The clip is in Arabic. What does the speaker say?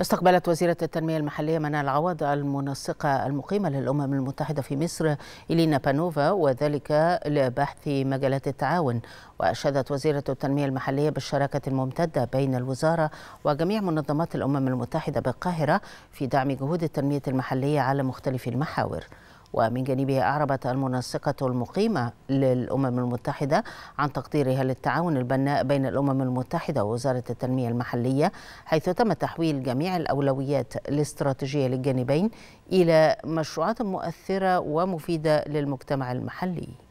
استقبلت وزيرة التنمية المحلية منال العوض المنسقة المقيمة للأمم المتحدة في مصر إلينا بانوفا وذلك لبحث مجالات التعاون وأشادت وزيرة التنمية المحلية بالشراكة الممتدة بين الوزارة وجميع منظمات الأمم المتحدة بالقاهرة في دعم جهود التنمية المحلية على مختلف المحاور ومن جانبه أعربت المنسقة المقيمة للأمم المتحدة عن تقديرها للتعاون البناء بين الأمم المتحدة ووزارة التنمية المحلية حيث تم تحويل جميع الأولويات الاستراتيجية للجانبين إلى مشروعات مؤثرة ومفيدة للمجتمع المحلي